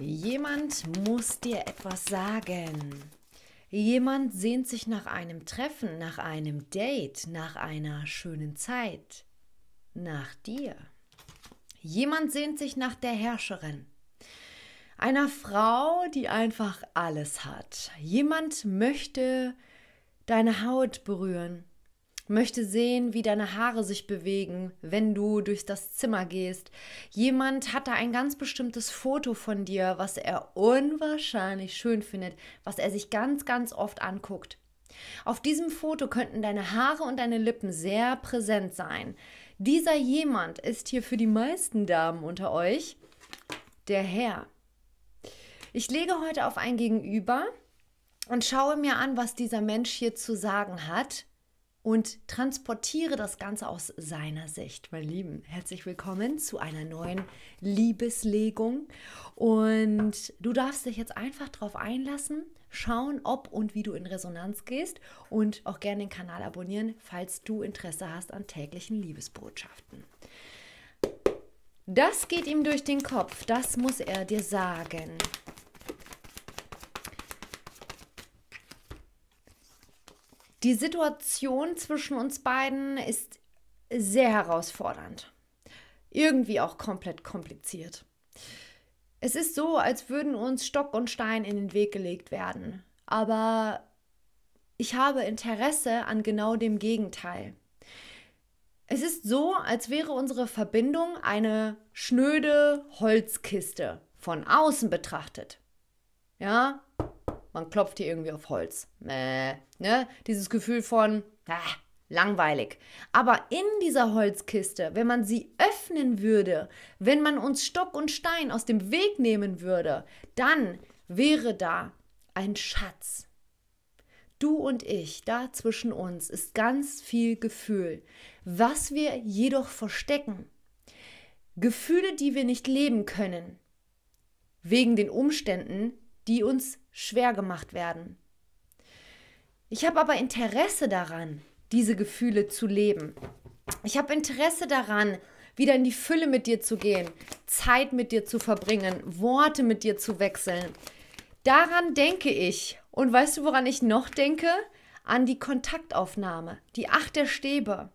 Jemand muss dir etwas sagen. Jemand sehnt sich nach einem Treffen, nach einem Date, nach einer schönen Zeit, nach dir. Jemand sehnt sich nach der Herrscherin, einer Frau, die einfach alles hat. Jemand möchte deine Haut berühren, möchte sehen, wie deine Haare sich bewegen, wenn du durch das Zimmer gehst. Jemand hat da ein ganz bestimmtes Foto von dir, was er unwahrscheinlich schön findet, was er sich ganz, ganz oft anguckt. Auf diesem Foto könnten deine Haare und deine Lippen sehr präsent sein. Dieser jemand ist hier für die meisten Damen unter euch der Herr. Ich lege heute auf ein Gegenüber und schaue mir an, was dieser Mensch hier zu sagen hat und transportiere das Ganze aus seiner Sicht. Mein Lieben, herzlich willkommen zu einer neuen Liebeslegung. Und du darfst dich jetzt einfach darauf einlassen, schauen, ob und wie du in Resonanz gehst und auch gerne den Kanal abonnieren, falls du Interesse hast an täglichen Liebesbotschaften. Das geht ihm durch den Kopf, das muss er dir sagen. Die Situation zwischen uns beiden ist sehr herausfordernd. Irgendwie auch komplett kompliziert. Es ist so, als würden uns Stock und Stein in den Weg gelegt werden. Aber ich habe Interesse an genau dem Gegenteil. Es ist so, als wäre unsere Verbindung eine schnöde Holzkiste von außen betrachtet. Ja, man klopft hier irgendwie auf Holz. Mäh, ne? Dieses Gefühl von ah, langweilig. Aber in dieser Holzkiste, wenn man sie öffnen würde, wenn man uns Stock und Stein aus dem Weg nehmen würde, dann wäre da ein Schatz. Du und ich, da zwischen uns ist ganz viel Gefühl, was wir jedoch verstecken. Gefühle, die wir nicht leben können, wegen den Umständen, die uns schwer gemacht werden. Ich habe aber Interesse daran, diese Gefühle zu leben. Ich habe Interesse daran, wieder in die Fülle mit dir zu gehen, Zeit mit dir zu verbringen, Worte mit dir zu wechseln. Daran denke ich. Und weißt du, woran ich noch denke? An die Kontaktaufnahme, die Acht der Stäbe.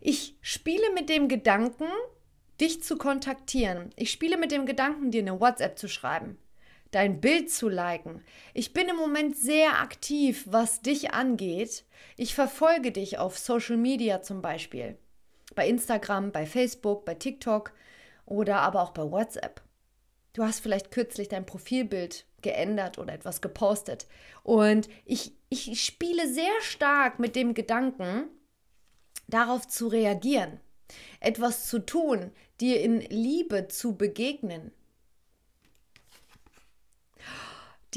Ich spiele mit dem Gedanken, dich zu kontaktieren. Ich spiele mit dem Gedanken, dir eine WhatsApp zu schreiben dein Bild zu liken. Ich bin im Moment sehr aktiv, was dich angeht. Ich verfolge dich auf Social Media zum Beispiel. Bei Instagram, bei Facebook, bei TikTok oder aber auch bei WhatsApp. Du hast vielleicht kürzlich dein Profilbild geändert oder etwas gepostet. Und ich, ich spiele sehr stark mit dem Gedanken, darauf zu reagieren, etwas zu tun, dir in Liebe zu begegnen,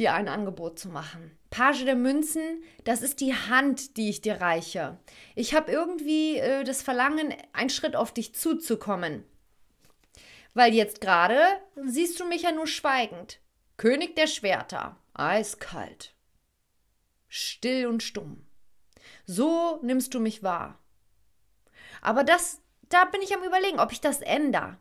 dir ein Angebot zu machen. Page der Münzen, das ist die Hand, die ich dir reiche. Ich habe irgendwie äh, das Verlangen, einen Schritt auf dich zuzukommen. Weil jetzt gerade siehst du mich ja nur schweigend. König der Schwerter, eiskalt, still und stumm. So nimmst du mich wahr. Aber das, da bin ich am Überlegen, ob ich das ändere.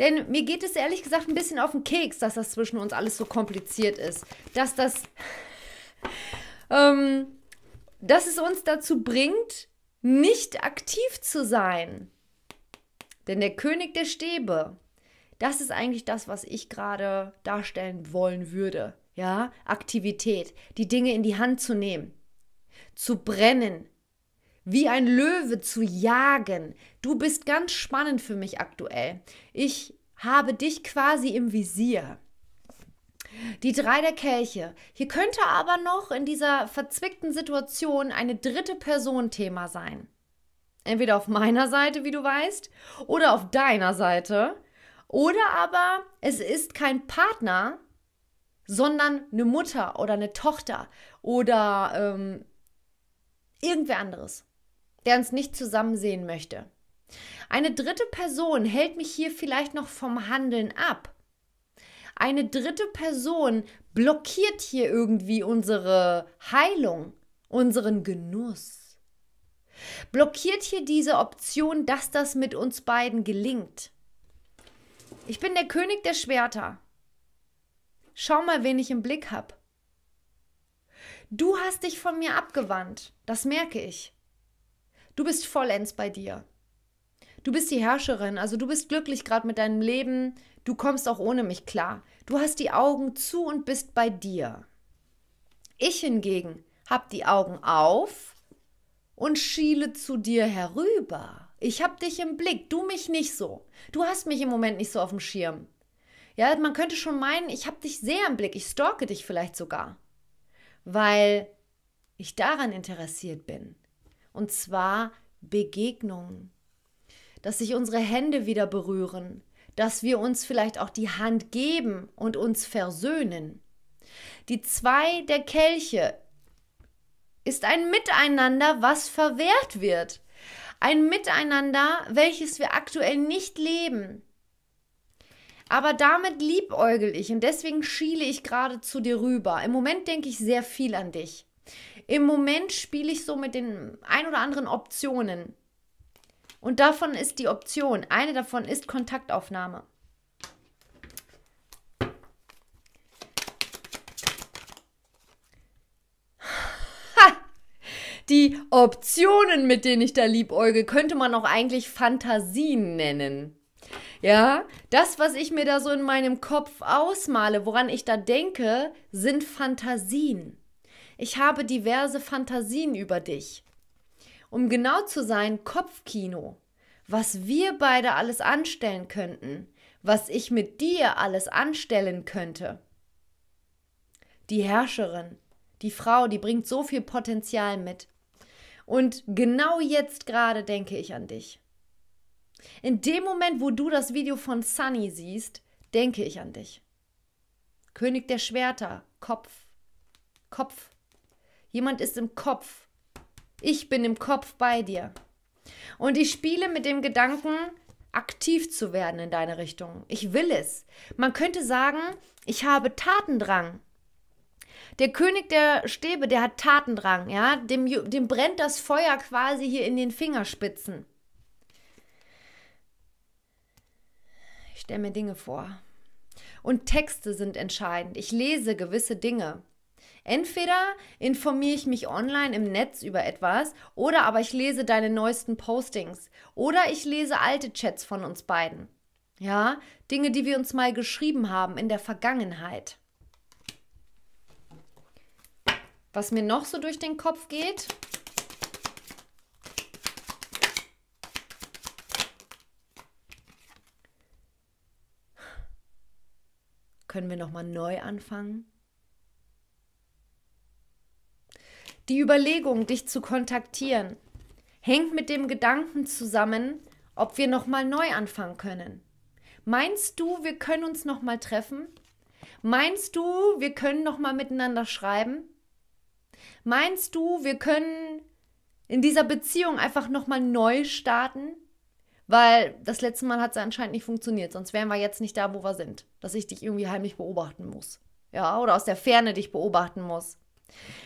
Denn mir geht es ehrlich gesagt ein bisschen auf den Keks, dass das zwischen uns alles so kompliziert ist. Dass das. Ähm, dass es uns dazu bringt, nicht aktiv zu sein. Denn der König der Stäbe, das ist eigentlich das, was ich gerade darstellen wollen würde. Ja, Aktivität, die Dinge in die Hand zu nehmen, zu brennen, wie ein Löwe zu jagen. Du bist ganz spannend für mich aktuell. Ich habe dich quasi im Visier. Die drei der Kelche. Hier könnte aber noch in dieser verzwickten Situation eine dritte Person Thema sein. Entweder auf meiner Seite, wie du weißt, oder auf deiner Seite. Oder aber es ist kein Partner, sondern eine Mutter oder eine Tochter oder ähm, irgendwer anderes der uns nicht zusammen sehen möchte. Eine dritte Person hält mich hier vielleicht noch vom Handeln ab. Eine dritte Person blockiert hier irgendwie unsere Heilung, unseren Genuss. Blockiert hier diese Option, dass das mit uns beiden gelingt. Ich bin der König der Schwerter. Schau mal, wen ich im Blick habe. Du hast dich von mir abgewandt, das merke ich. Du bist vollends bei dir. Du bist die Herrscherin, also du bist glücklich gerade mit deinem Leben, du kommst auch ohne mich klar. Du hast die Augen zu und bist bei dir. Ich hingegen habe die Augen auf und schiele zu dir herüber. Ich habe dich im Blick, du mich nicht so. Du hast mich im Moment nicht so auf dem Schirm. Ja, man könnte schon meinen, ich habe dich sehr im Blick, ich stalke dich vielleicht sogar, weil ich daran interessiert bin und zwar Begegnungen. Dass sich unsere Hände wieder berühren, dass wir uns vielleicht auch die Hand geben und uns versöhnen. Die zwei der Kelche ist ein Miteinander, was verwehrt wird. Ein Miteinander, welches wir aktuell nicht leben. Aber damit liebäugel ich und deswegen schiele ich gerade zu dir rüber. Im Moment denke ich sehr viel an dich. Im Moment spiele ich so mit den ein oder anderen Optionen. Und davon ist die Option. Eine davon ist Kontaktaufnahme. die Optionen, mit denen ich da liebäuge, könnte man auch eigentlich Fantasien nennen. Ja, das, was ich mir da so in meinem Kopf ausmale, woran ich da denke, sind Fantasien. Ich habe diverse Fantasien über dich. Um genau zu sein, Kopfkino. Was wir beide alles anstellen könnten. Was ich mit dir alles anstellen könnte. Die Herrscherin, die Frau, die bringt so viel Potenzial mit. Und genau jetzt gerade denke ich an dich. In dem Moment, wo du das Video von Sunny siehst, denke ich an dich. König der Schwerter, Kopf, Kopf, Jemand ist im Kopf. Ich bin im Kopf bei dir. Und ich spiele mit dem Gedanken, aktiv zu werden in deine Richtung. Ich will es. Man könnte sagen, ich habe Tatendrang. Der König der Stäbe, der hat Tatendrang, ja, dem, dem brennt das Feuer quasi hier in den Fingerspitzen. Ich stelle mir Dinge vor. Und Texte sind entscheidend. Ich lese gewisse Dinge. Entweder informiere ich mich online im Netz über etwas oder aber ich lese deine neuesten Postings oder ich lese alte Chats von uns beiden. Ja, Dinge, die wir uns mal geschrieben haben in der Vergangenheit. Was mir noch so durch den Kopf geht, können wir nochmal neu anfangen? Die Überlegung, dich zu kontaktieren, hängt mit dem Gedanken zusammen, ob wir nochmal neu anfangen können. Meinst du, wir können uns nochmal treffen? Meinst du, wir können nochmal miteinander schreiben? Meinst du, wir können in dieser Beziehung einfach nochmal neu starten? Weil das letzte Mal hat es anscheinend nicht funktioniert, sonst wären wir jetzt nicht da, wo wir sind. Dass ich dich irgendwie heimlich beobachten muss. Ja, oder aus der Ferne dich beobachten muss.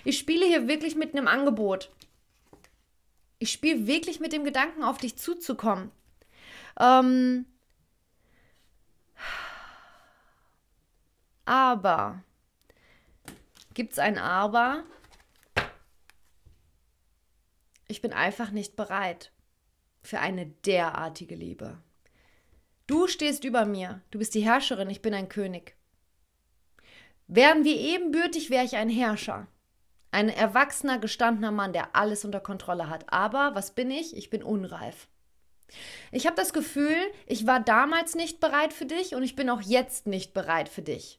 Ich spiele hier wirklich mit einem Angebot. Ich spiele wirklich mit dem Gedanken, auf dich zuzukommen. Ähm, aber, gibt es ein Aber? Ich bin einfach nicht bereit für eine derartige Liebe. Du stehst über mir, du bist die Herrscherin, ich bin ein König. Wären wir ebenbürtig, wäre ich ein Herrscher. Ein erwachsener, gestandener Mann, der alles unter Kontrolle hat. Aber was bin ich? Ich bin unreif. Ich habe das Gefühl, ich war damals nicht bereit für dich und ich bin auch jetzt nicht bereit für dich.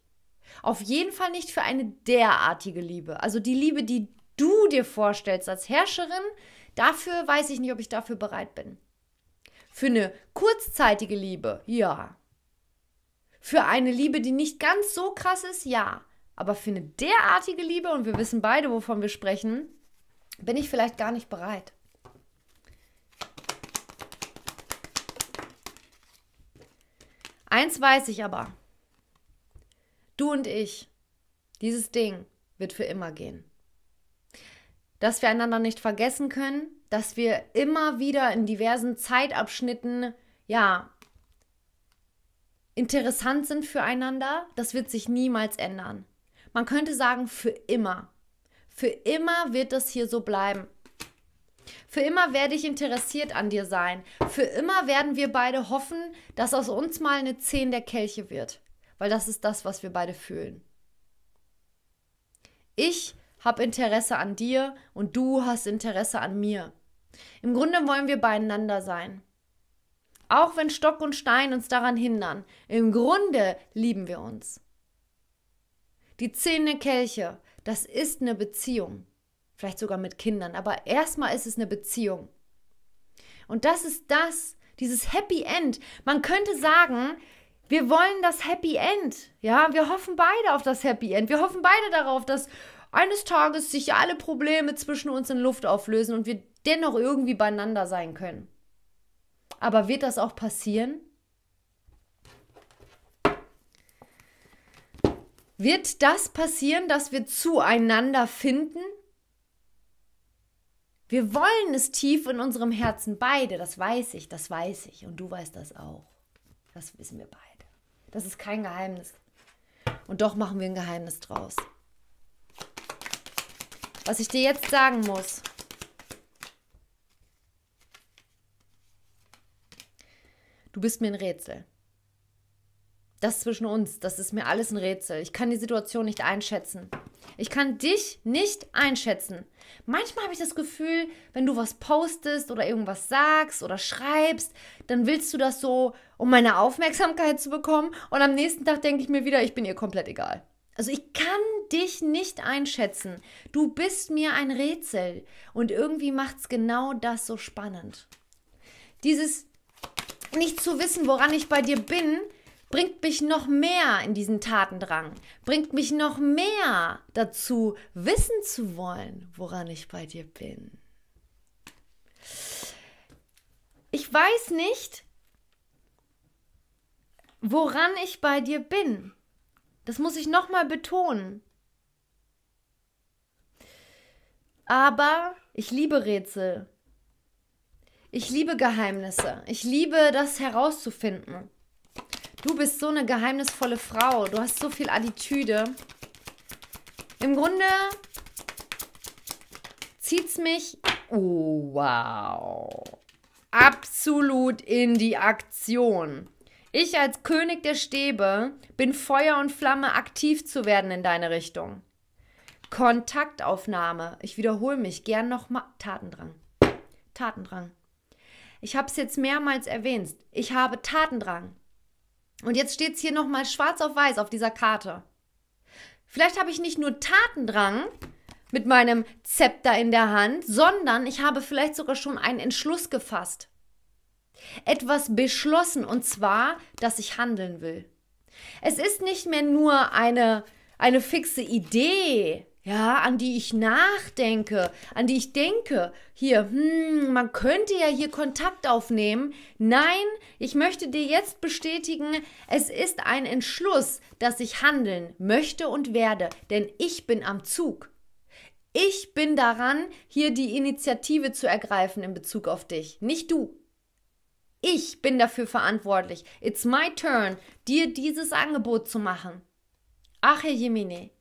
Auf jeden Fall nicht für eine derartige Liebe. Also die Liebe, die du dir vorstellst als Herrscherin, dafür weiß ich nicht, ob ich dafür bereit bin. Für eine kurzzeitige Liebe, ja. Für eine Liebe, die nicht ganz so krass ist, ja. Aber für eine derartige Liebe, und wir wissen beide, wovon wir sprechen, bin ich vielleicht gar nicht bereit. Eins weiß ich aber. Du und ich, dieses Ding wird für immer gehen. Dass wir einander nicht vergessen können, dass wir immer wieder in diversen Zeitabschnitten, ja, interessant sind füreinander, das wird sich niemals ändern. Man könnte sagen, für immer. Für immer wird das hier so bleiben. Für immer werde ich interessiert an dir sein. Für immer werden wir beide hoffen, dass aus uns mal eine Zehn der Kelche wird. Weil das ist das, was wir beide fühlen. Ich habe Interesse an dir und du hast Interesse an mir. Im Grunde wollen wir beieinander sein. Auch wenn Stock und Stein uns daran hindern, im Grunde lieben wir uns. Die zehn Kelche, das ist eine Beziehung. Vielleicht sogar mit Kindern, aber erstmal ist es eine Beziehung. Und das ist das, dieses Happy End. Man könnte sagen, wir wollen das Happy End. Ja, wir hoffen beide auf das Happy End. Wir hoffen beide darauf, dass eines Tages sich alle Probleme zwischen uns in Luft auflösen und wir dennoch irgendwie beieinander sein können. Aber wird das auch passieren? Wird das passieren, dass wir zueinander finden? Wir wollen es tief in unserem Herzen beide, das weiß ich, das weiß ich und du weißt das auch. Das wissen wir beide. Das ist kein Geheimnis. Und doch machen wir ein Geheimnis draus. Was ich dir jetzt sagen muss. Du bist mir ein Rätsel das zwischen uns, das ist mir alles ein Rätsel. Ich kann die Situation nicht einschätzen. Ich kann dich nicht einschätzen. Manchmal habe ich das Gefühl, wenn du was postest oder irgendwas sagst oder schreibst, dann willst du das so, um meine Aufmerksamkeit zu bekommen. Und am nächsten Tag denke ich mir wieder, ich bin ihr komplett egal. Also ich kann dich nicht einschätzen. Du bist mir ein Rätsel. Und irgendwie macht es genau das so spannend. Dieses nicht zu wissen, woran ich bei dir bin, bringt mich noch mehr in diesen Tatendrang, bringt mich noch mehr dazu, wissen zu wollen, woran ich bei dir bin. Ich weiß nicht, woran ich bei dir bin. Das muss ich nochmal betonen. Aber ich liebe Rätsel. Ich liebe Geheimnisse. Ich liebe das herauszufinden. Du bist so eine geheimnisvolle Frau. Du hast so viel Attitüde. Im Grunde zieht es mich. Oh, wow. Absolut in die Aktion. Ich als König der Stäbe bin Feuer und Flamme aktiv zu werden in deine Richtung. Kontaktaufnahme. Ich wiederhole mich gern nochmal. Tatendrang. Tatendrang. Ich habe es jetzt mehrmals erwähnt. Ich habe Tatendrang. Und jetzt steht es hier nochmal schwarz auf weiß auf dieser Karte. Vielleicht habe ich nicht nur Tatendrang mit meinem Zepter in der Hand, sondern ich habe vielleicht sogar schon einen Entschluss gefasst. Etwas beschlossen und zwar, dass ich handeln will. Es ist nicht mehr nur eine, eine fixe Idee, ja, an die ich nachdenke, an die ich denke, hier, hm, man könnte ja hier Kontakt aufnehmen. Nein, ich möchte dir jetzt bestätigen, es ist ein Entschluss, dass ich handeln möchte und werde, denn ich bin am Zug. Ich bin daran, hier die Initiative zu ergreifen in Bezug auf dich, nicht du. Ich bin dafür verantwortlich. It's my turn, dir dieses Angebot zu machen. Ach, Herr Jemine,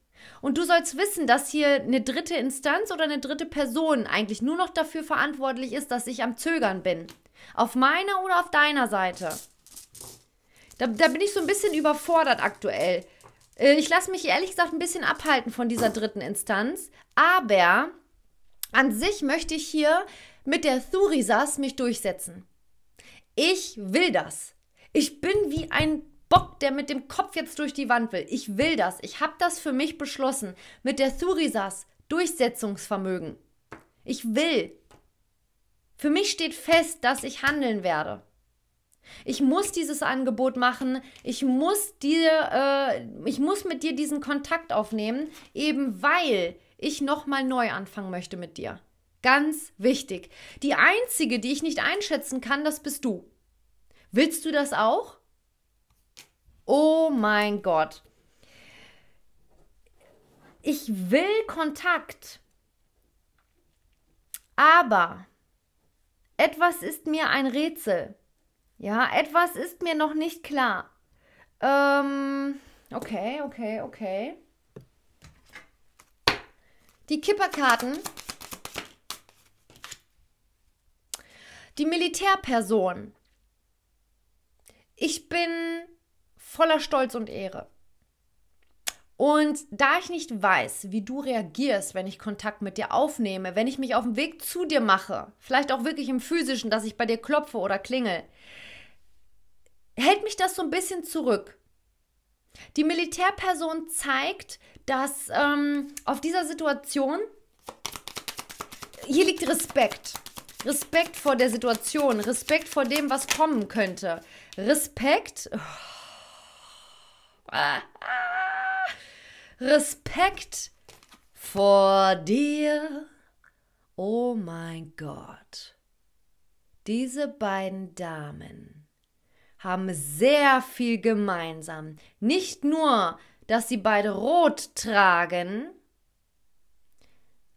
und du sollst wissen, dass hier eine dritte Instanz oder eine dritte Person eigentlich nur noch dafür verantwortlich ist, dass ich am Zögern bin. Auf meiner oder auf deiner Seite. Da, da bin ich so ein bisschen überfordert aktuell. Äh, ich lasse mich ehrlich gesagt ein bisschen abhalten von dieser dritten Instanz. Aber an sich möchte ich hier mit der Thurisas mich durchsetzen. Ich will das. Ich bin wie ein Bock, der mit dem Kopf jetzt durch die Wand will. Ich will das. Ich habe das für mich beschlossen. Mit der Thurisas Durchsetzungsvermögen. Ich will. Für mich steht fest, dass ich handeln werde. Ich muss dieses Angebot machen. Ich muss dir, äh, ich muss mit dir diesen Kontakt aufnehmen, eben weil ich nochmal neu anfangen möchte mit dir. Ganz wichtig. Die einzige, die ich nicht einschätzen kann, das bist du. Willst du das auch? Oh mein Gott. Ich will Kontakt. Aber etwas ist mir ein Rätsel. Ja, etwas ist mir noch nicht klar. Ähm, okay, okay, okay. Die Kipperkarten. Die Militärperson. Ich bin voller Stolz und Ehre. Und da ich nicht weiß, wie du reagierst, wenn ich Kontakt mit dir aufnehme, wenn ich mich auf den Weg zu dir mache, vielleicht auch wirklich im physischen, dass ich bei dir klopfe oder klingel, hält mich das so ein bisschen zurück. Die Militärperson zeigt, dass ähm, auf dieser Situation hier liegt Respekt. Respekt vor der Situation, Respekt vor dem, was kommen könnte. Respekt. Oh Ah. Respekt vor dir. Oh mein Gott. Diese beiden Damen haben sehr viel gemeinsam. Nicht nur, dass sie beide rot tragen,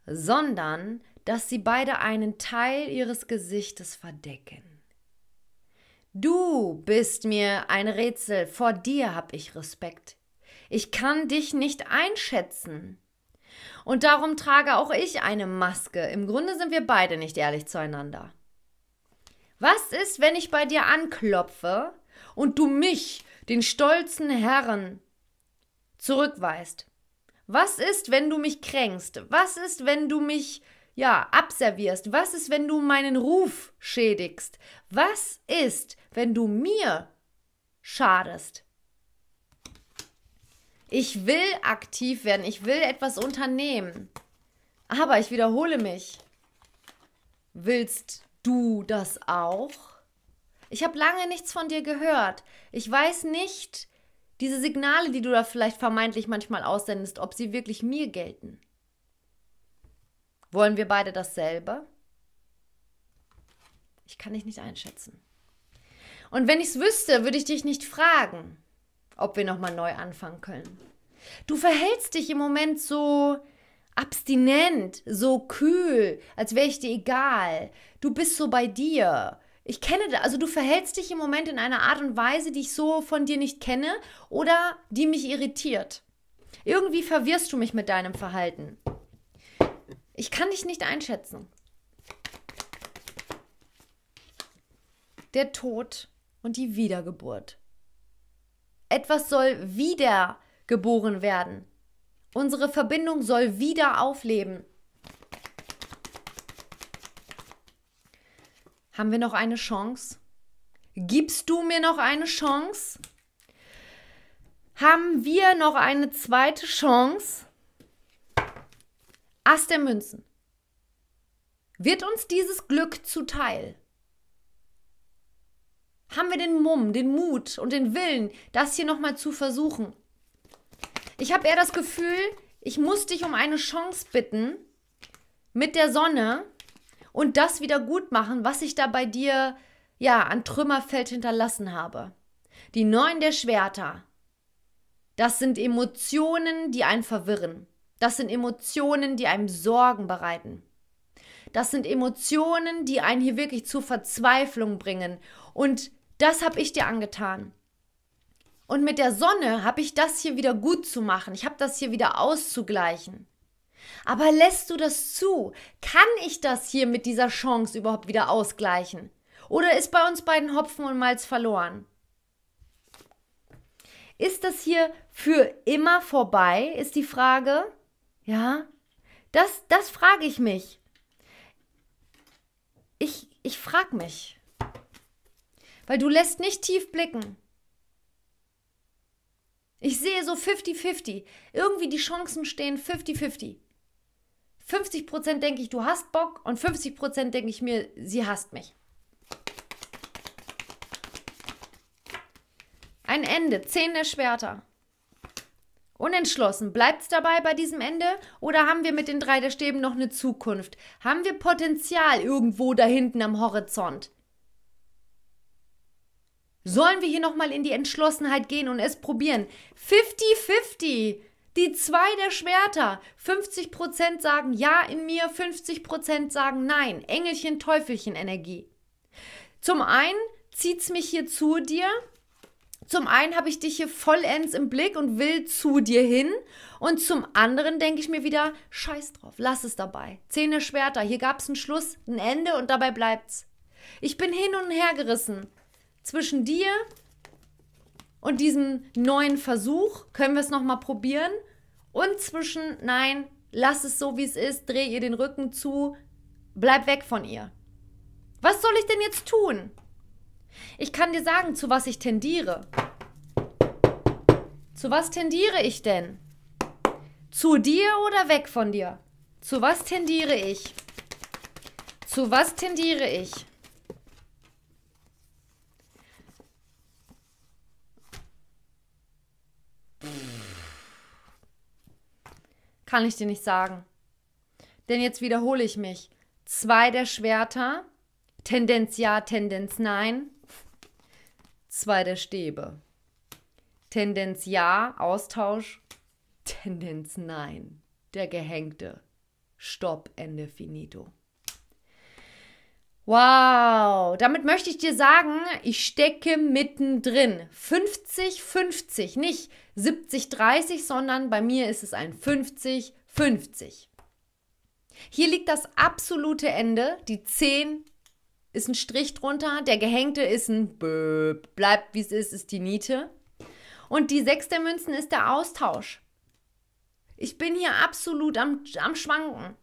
sondern dass sie beide einen Teil ihres Gesichtes verdecken. Du bist mir ein Rätsel, vor dir habe ich Respekt. Ich kann dich nicht einschätzen. Und darum trage auch ich eine Maske. Im Grunde sind wir beide nicht ehrlich zueinander. Was ist, wenn ich bei dir anklopfe und du mich, den stolzen Herren, zurückweist? Was ist, wenn du mich kränkst? Was ist, wenn du mich ja, abservierst? Was ist, wenn du meinen Ruf schädigst? Was ist, wenn du mir schadest? Ich will aktiv werden, ich will etwas unternehmen. Aber ich wiederhole mich. Willst du das auch? Ich habe lange nichts von dir gehört. Ich weiß nicht, diese Signale, die du da vielleicht vermeintlich manchmal aussendest, ob sie wirklich mir gelten. Wollen wir beide dasselbe? Ich kann dich nicht einschätzen. Und wenn ich es wüsste, würde ich dich nicht fragen, ob wir nochmal neu anfangen können. Du verhältst dich im Moment so abstinent, so kühl, als wäre ich dir egal. Du bist so bei dir. Ich kenne das. Also du verhältst dich im Moment in einer Art und Weise, die ich so von dir nicht kenne oder die mich irritiert. Irgendwie verwirrst du mich mit deinem Verhalten. Ich kann dich nicht einschätzen. Der Tod und die Wiedergeburt. Etwas soll wiedergeboren werden. Unsere Verbindung soll wieder aufleben. Haben wir noch eine Chance? Gibst du mir noch eine Chance? Haben wir noch eine zweite Chance? Ass der Münzen. Wird uns dieses Glück zuteil? Haben wir den Mumm, den Mut und den Willen, das hier nochmal zu versuchen? Ich habe eher das Gefühl, ich muss dich um eine Chance bitten mit der Sonne und das wieder gut machen, was ich da bei dir ja an Trümmerfeld hinterlassen habe. Die neun der Schwerter. Das sind Emotionen, die einen verwirren. Das sind Emotionen, die einem Sorgen bereiten. Das sind Emotionen, die einen hier wirklich zur Verzweiflung bringen. Und das habe ich dir angetan. Und mit der Sonne habe ich das hier wieder gut zu machen. Ich habe das hier wieder auszugleichen. Aber lässt du das zu? Kann ich das hier mit dieser Chance überhaupt wieder ausgleichen? Oder ist bei uns beiden Hopfen und Malz verloren? Ist das hier für immer vorbei, ist die Frage. Ja, das, das frage ich mich. Ich, ich frage mich. Weil du lässt nicht tief blicken. Ich sehe so 50-50. Irgendwie die Chancen stehen 50-50. 50%, -50. 50 denke ich, du hast Bock und 50% denke ich mir, sie hasst mich. Ein Ende, zehn der Schwerter. Unentschlossen, bleibt es dabei bei diesem Ende oder haben wir mit den drei der Stäben noch eine Zukunft? Haben wir Potenzial irgendwo da hinten am Horizont? Sollen wir hier nochmal in die Entschlossenheit gehen und es probieren? 50-50! Die zwei der Schwerter. 50% sagen Ja in mir, 50% sagen Nein. Engelchen, Teufelchen Energie. Zum einen zieht es mich hier zu dir, zum einen habe ich dich hier vollends im Blick und will zu dir hin. Und zum anderen denke ich mir wieder, scheiß drauf, lass es dabei. Zähne Schwerter, hier gab es einen Schluss, ein Ende und dabei bleibt's. Ich bin hin und her gerissen. Zwischen dir und diesem neuen Versuch, können wir es nochmal probieren? Und zwischen, nein, lass es so, wie es ist, dreh ihr den Rücken zu, bleib weg von ihr. Was soll ich denn jetzt tun? Ich kann dir sagen, zu was ich tendiere. Zu was tendiere ich denn? Zu dir oder weg von dir? Zu was tendiere ich? Zu was tendiere ich? Kann ich dir nicht sagen. Denn jetzt wiederhole ich mich. Zwei der Schwerter, Tendenz ja, Tendenz nein, Zwei der Stäbe. Tendenz ja, Austausch. Tendenz nein. Der Gehängte. Stopp, Ende, finito. Wow, damit möchte ich dir sagen, ich stecke mittendrin. 50-50, nicht 70-30, sondern bei mir ist es ein 50-50. Hier liegt das absolute Ende, die 10 ist ein Strich drunter, der gehängte ist ein Böb, bleibt wie es ist, ist die Niete. Und die sechs der Münzen ist der Austausch. Ich bin hier absolut am, am Schwanken.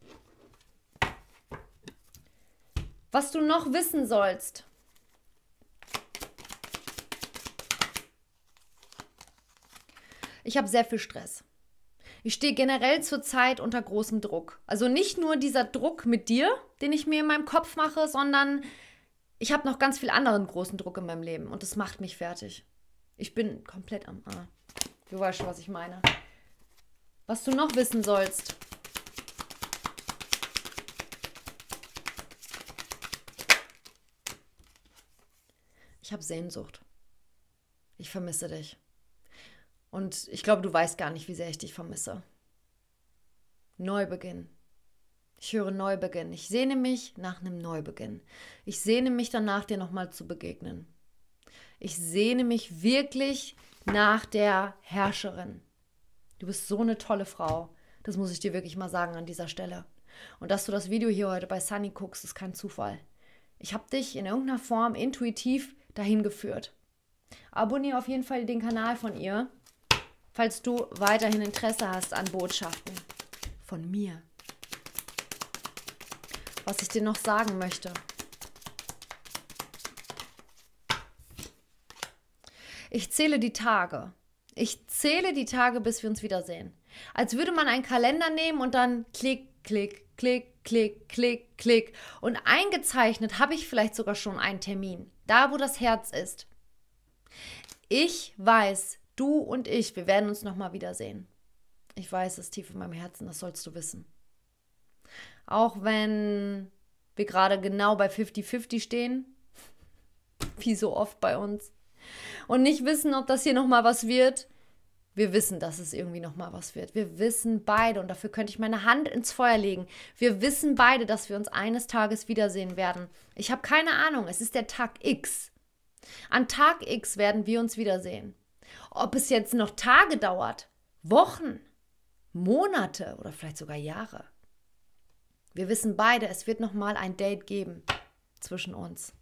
Was du noch wissen sollst. Ich habe sehr viel Stress. Ich stehe generell zurzeit unter großem Druck. Also nicht nur dieser Druck mit dir, den ich mir in meinem Kopf mache, sondern ich habe noch ganz viel anderen großen Druck in meinem Leben und das macht mich fertig. Ich bin komplett am A. Du weißt schon, was ich meine. Was du noch wissen sollst. Ich habe Sehnsucht. Ich vermisse dich. Und ich glaube, du weißt gar nicht, wie sehr ich dich vermisse. Neubeginn. Ich höre Neubeginn. Ich sehne mich nach einem Neubeginn. Ich sehne mich danach, dir nochmal zu begegnen. Ich sehne mich wirklich nach der Herrscherin. Du bist so eine tolle Frau. Das muss ich dir wirklich mal sagen an dieser Stelle. Und dass du das Video hier heute bei Sunny guckst, ist kein Zufall. Ich habe dich in irgendeiner Form intuitiv dahin geführt. Abonniere auf jeden Fall den Kanal von ihr falls du weiterhin Interesse hast an Botschaften von mir. Was ich dir noch sagen möchte. Ich zähle die Tage. Ich zähle die Tage, bis wir uns wiedersehen. Als würde man einen Kalender nehmen und dann klick, klick, klick, klick, klick, klick. Und eingezeichnet habe ich vielleicht sogar schon einen Termin. Da, wo das Herz ist. Ich weiß, Du und ich, wir werden uns nochmal wiedersehen. Ich weiß es tief in meinem Herzen, das sollst du wissen. Auch wenn wir gerade genau bei 50-50 stehen, wie so oft bei uns, und nicht wissen, ob das hier nochmal was wird, wir wissen, dass es irgendwie nochmal was wird. Wir wissen beide, und dafür könnte ich meine Hand ins Feuer legen, wir wissen beide, dass wir uns eines Tages wiedersehen werden. Ich habe keine Ahnung, es ist der Tag X. An Tag X werden wir uns wiedersehen. Ob es jetzt noch Tage dauert, Wochen, Monate oder vielleicht sogar Jahre. Wir wissen beide, es wird noch mal ein Date geben zwischen uns.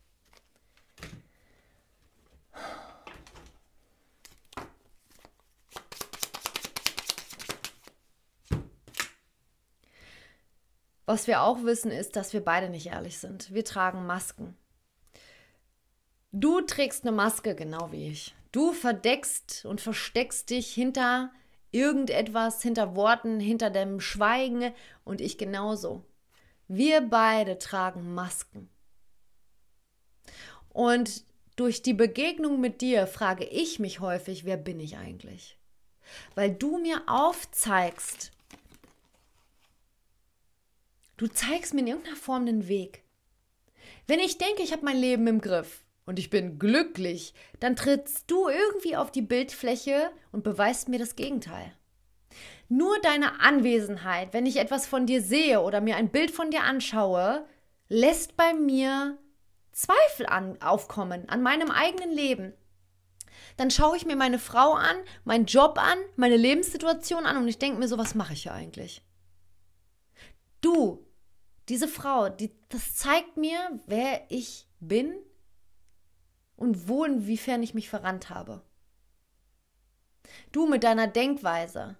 Was wir auch wissen, ist, dass wir beide nicht ehrlich sind. Wir tragen Masken. Du trägst eine Maske genau wie ich. Du verdeckst und versteckst dich hinter irgendetwas, hinter Worten, hinter dem Schweigen und ich genauso. Wir beide tragen Masken. Und durch die Begegnung mit dir frage ich mich häufig, wer bin ich eigentlich? Weil du mir aufzeigst, du zeigst mir in irgendeiner Form den Weg. Wenn ich denke, ich habe mein Leben im Griff, und ich bin glücklich, dann trittst du irgendwie auf die Bildfläche und beweist mir das Gegenteil. Nur deine Anwesenheit, wenn ich etwas von dir sehe oder mir ein Bild von dir anschaue, lässt bei mir Zweifel an, aufkommen an meinem eigenen Leben. Dann schaue ich mir meine Frau an, meinen Job an, meine Lebenssituation an und ich denke mir so, was mache ich hier eigentlich? Du, diese Frau, die, das zeigt mir, wer ich bin und wo inwiefern ich mich verrannt habe. Du mit deiner Denkweise,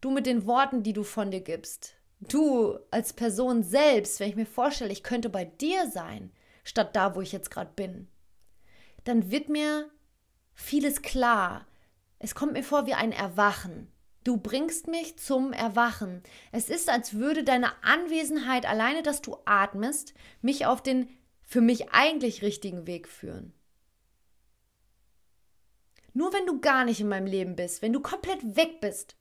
du mit den Worten, die du von dir gibst, du als Person selbst, wenn ich mir vorstelle, ich könnte bei dir sein, statt da, wo ich jetzt gerade bin, dann wird mir vieles klar. Es kommt mir vor wie ein Erwachen. Du bringst mich zum Erwachen. Es ist, als würde deine Anwesenheit, alleine, dass du atmest, mich auf den für mich eigentlich richtigen Weg führen. Nur wenn du gar nicht in meinem Leben bist, wenn du komplett weg bist,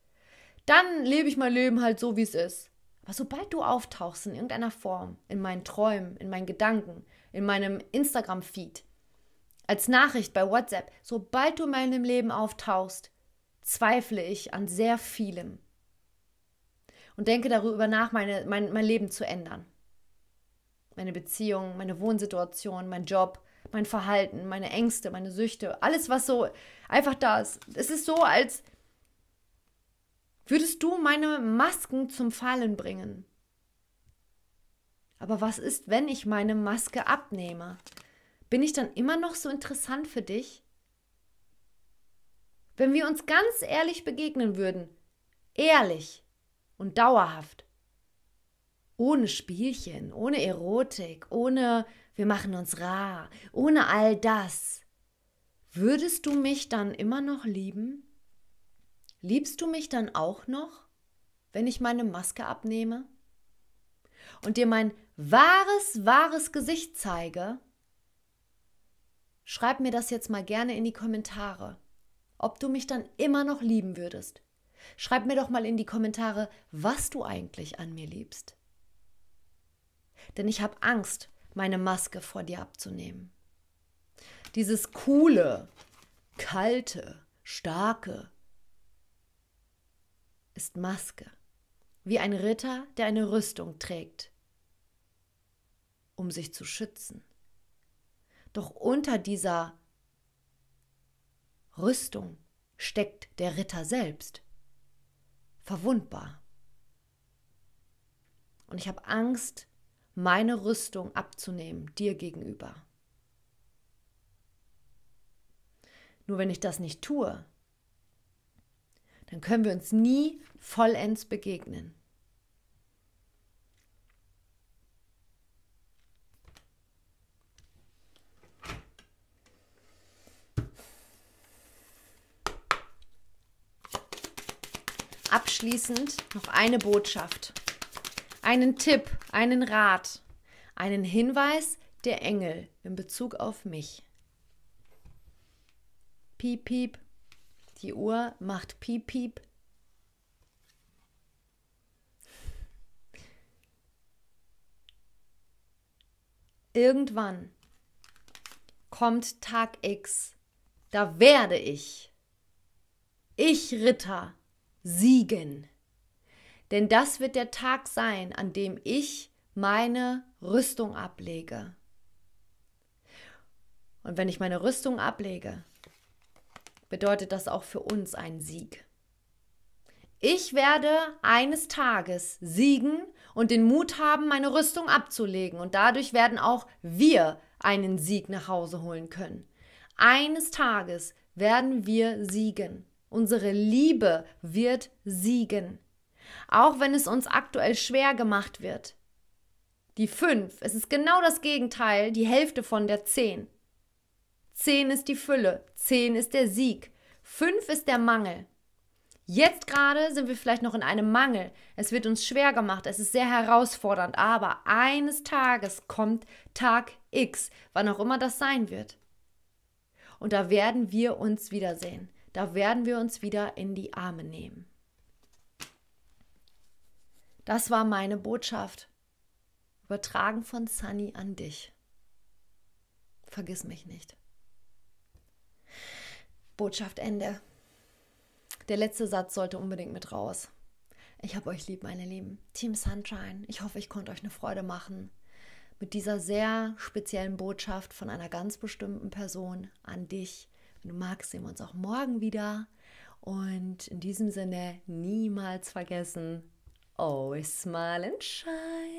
dann lebe ich mein Leben halt so, wie es ist. Aber sobald du auftauchst in irgendeiner Form, in meinen Träumen, in meinen Gedanken, in meinem Instagram-Feed, als Nachricht bei WhatsApp, sobald du in meinem Leben auftauchst, zweifle ich an sehr vielem und denke darüber nach, meine, mein, mein Leben zu ändern. Meine Beziehung, meine Wohnsituation, mein Job, mein Verhalten, meine Ängste, meine Süchte, alles, was so Einfach das. Es ist so, als würdest du meine Masken zum Fallen bringen. Aber was ist, wenn ich meine Maske abnehme? Bin ich dann immer noch so interessant für dich? Wenn wir uns ganz ehrlich begegnen würden, ehrlich und dauerhaft, ohne Spielchen, ohne Erotik, ohne wir machen uns rar, ohne all das, Würdest du mich dann immer noch lieben? Liebst du mich dann auch noch, wenn ich meine Maske abnehme und dir mein wahres, wahres Gesicht zeige? Schreib mir das jetzt mal gerne in die Kommentare, ob du mich dann immer noch lieben würdest. Schreib mir doch mal in die Kommentare, was du eigentlich an mir liebst. Denn ich habe Angst, meine Maske vor dir abzunehmen. Dieses coole, kalte, starke ist Maske, wie ein Ritter, der eine Rüstung trägt, um sich zu schützen. Doch unter dieser Rüstung steckt der Ritter selbst, verwundbar. Und ich habe Angst, meine Rüstung abzunehmen dir gegenüber. Nur wenn ich das nicht tue, dann können wir uns nie vollends begegnen. Abschließend noch eine Botschaft, einen Tipp, einen Rat, einen Hinweis der Engel in Bezug auf mich. Piep, piep. Die Uhr macht piep, piep. Irgendwann kommt Tag X, da werde ich, ich Ritter, siegen. Denn das wird der Tag sein, an dem ich meine Rüstung ablege. Und wenn ich meine Rüstung ablege, bedeutet das auch für uns einen Sieg. Ich werde eines Tages siegen und den Mut haben, meine Rüstung abzulegen. Und dadurch werden auch wir einen Sieg nach Hause holen können. Eines Tages werden wir siegen. Unsere Liebe wird siegen. Auch wenn es uns aktuell schwer gemacht wird. Die 5, es ist genau das Gegenteil, die Hälfte von der 10. 10 ist die Fülle, 10 ist der Sieg, 5 ist der Mangel. Jetzt gerade sind wir vielleicht noch in einem Mangel. Es wird uns schwer gemacht, es ist sehr herausfordernd, aber eines Tages kommt Tag X, wann auch immer das sein wird. Und da werden wir uns wiedersehen. Da werden wir uns wieder in die Arme nehmen. Das war meine Botschaft. Übertragen von Sunny an dich. Vergiss mich nicht. Botschaft Ende. Der letzte Satz sollte unbedingt mit raus. Ich habe euch lieb, meine Lieben. Team Sunshine, ich hoffe, ich konnte euch eine Freude machen. Mit dieser sehr speziellen Botschaft von einer ganz bestimmten Person an dich. Wenn du magst, sehen wir uns auch morgen wieder. Und in diesem Sinne niemals vergessen, always smile and shine.